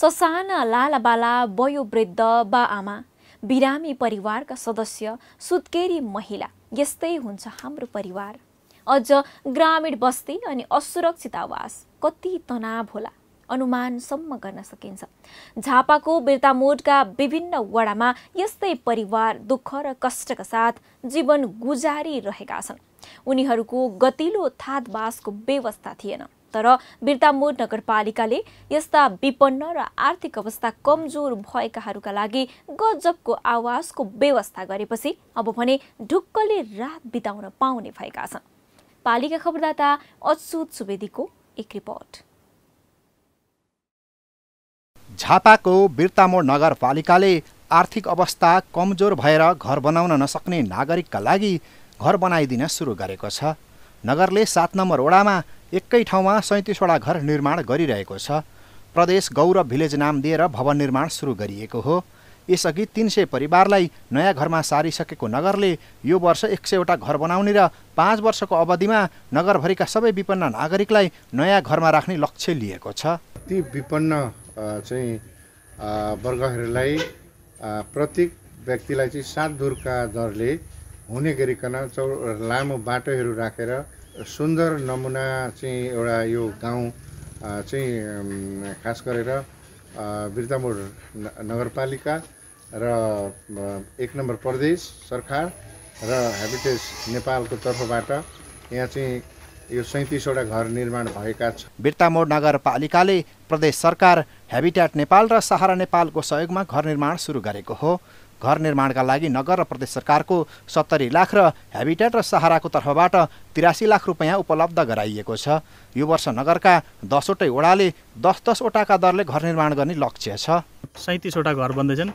ससाना लालाबाला वयोवृद्ध बा आमा बिरामी परिवारका सदस्य सुत्केरी महिला यस्तै हुन्छ हाम्रो परिवार अझ ग्रामीण बस्ती अनि असुरक्षित आवास कति तनाव होला अनुमानसम्म गर्न सकिन्छ झापाको बिर्तामोडका विभिन्न वडामा यस्तै परिवार दुःख र कष्टका साथ जीवन गुजारी रहेका छन् उनीहरूको गतिलो थातबासको व्यवस्था थिएन तर बिरतामोड नगरपालिकाले यस्ता विपन्न र आर्थिक अवस्था कमजोर भएकाहरूका लागि गजबको आवासको व्यवस्था गरेपछि अब भने ढुक्कले रात बिताउन पाउने भएका छन् पालिका खबरदाता अच्युत सुवेदीको एक रिपोर्ट झापाको बिर्तामोड नगरपालिकाले आर्थिक अवस्था कमजोर भएर घर बनाउन नसक्ने नागरिकका लागि घर बनाइदिन सुरु गरेको छ नगरले सात नम्बर वडामा एकै ठाउँमा सैँतिसवटा घर निर्माण गरिरहेको छ प्रदेश गौरव भिलेज नाम दिएर भवन निर्माण सुरु गरिएको हो यसअघि तिन सय परिवारलाई नयाँ घरमा सारिसकेको नगरले यो वर्ष एक सयवटा घर बनाउने र पाँच वर्षको अवधिमा नगरभरिका सबै विपन्न नागरिकलाई नयाँ घरमा राख्ने लक्ष्य लिएको छ ती विपन्न चाहिँ वर्गहरूलाई प्रत्येक व्यक्तिलाई चाहिँ सात दुर्का दरले हुने गरिकन चौ लामो बाटोहरू राखेर सुन्दर नमुना चाहिँ एउटा यो गाउँ चाहिँ खास गरेर बिरतामोड नगरपालिका र एक नम्बर प्रदेश सरकार र हेबिटेज नेपालको तर्फबाट यहाँ चाहिँ यो सैँतिसवटा घर निर्माण भएका छन् बिरतामोड नगरपालिकाले प्रदेश सरकार हेबिट्याट नेपाल र सहारा नेपालको सहयोगमा घर निर्माण सुरु गरेको हो घर निर्माणका लागि नगर र प्रदेश सरकारको सत्तरी लाख र ह्याबिट्याट र सहाराको तर्फबाट तिरासी लाख रुपियाँ उपलब्ध गराइएको छ यो वर्ष नगरका दसवटै वडाले दस दसवटाका दरले घर निर्माण गर्ने लक्ष्य छ सैँतिसवटा घर बन्दैछन्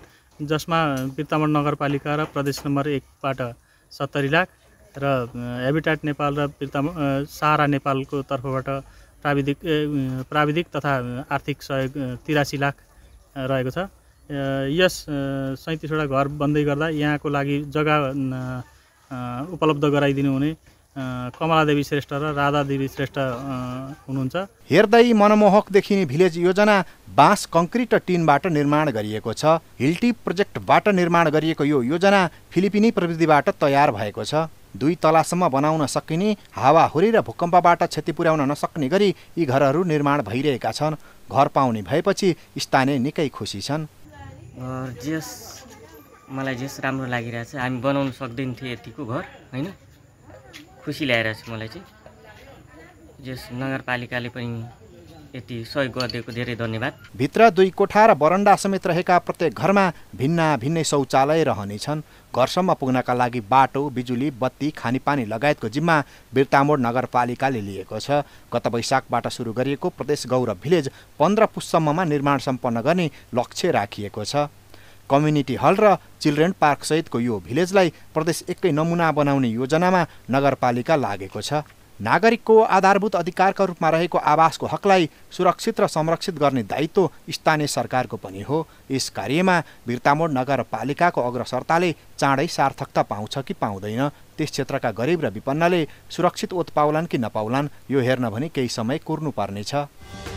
जसमा वित्तमण नगरपालिका र प्रदेश नम्बर एकबाट सत्तरी लाख र ह्याबिटेट नेपाल र वित्तम सहारा नेपालको तर्फबाट प्राविधिक प्राविधिक तथा आर्थिक सहयोग तिरासी लाख रहेको छ यस सैँतिसवटा घर बन्दै गर्दा यहाँको लागि जग्गा उपलब्ध गराइदिनु हुने कमलादेवी श्रेष्ठ र राधादेवी श्रेष्ठ हुनुहुन्छ हेर्दै मनमोहक देखिने भिलेज योजना बाँस कङ्क्रिट र टिनबाट निर्माण गरिएको छ हिल्टी प्रोजेक्टबाट निर्माण गरिएको यो योजना फिलिपिनी प्रविधिबाट तयार भएको छ दुई तलासम्म बनाउन सकिने हावाहुरी र भूकम्पबाट क्षति पुर्याउन नसक्ने गरी यी घरहरू निर्माण भइरहेका छन् घर पाउने भएपछि स्थानीय निकै खुसी छन् जेस मलाई जेस राम्रो लागिरहेछ हामी बनाउनु सक्दैन थियो यतिको घर होइन खुसी ल्याइरहेछ मलाई चाहिँ जेस नगरपालिकाले पनि यति सहयोग गरिदिएको धेरै धन्यवाद भित्र दुई कोठा र बरन्डा समेत रहेका प्रत्येक घरमा भिन्न भिन्नै शौचालय रहनेछन् घरसम्म पुग्नका लागि बाटो बिजुली बत्ती खानेपानी लगायतको जिम्मा बिर्तामोड नगरपालिकाले लिएको छ गत वैशाखबाट सुरु गरिएको प्रदेश गौरव भिलेज पन्ध्र पुससम्ममा निर्माण सम्पन्न गर्ने लक्ष्य राखिएको छ कम्युनिटी हल र चिल्ड्रेन पार्कसहितको यो भिलेजलाई प्रदेश एकै नमुना बनाउने योजनामा नगरपालिका लागेको छ नागरिकको आधारभूत अधिकारका रूपमा रहेको आवासको हकलाई सुरक्षित र संरक्षित गर्ने दायित्व स्थानीय सरकारको पनि हो यस कार्यमा बिर्तामोड नगरपालिकाको अग्रसरताले चाँडै सार्थकता पाउँछ कि पाउँदैन त्यस क्षेत्रका गरिब र विपन्नले सुरक्षित ओत कि नपाउलान् यो हेर्न भने केही समय कुर्नुपर्नेछ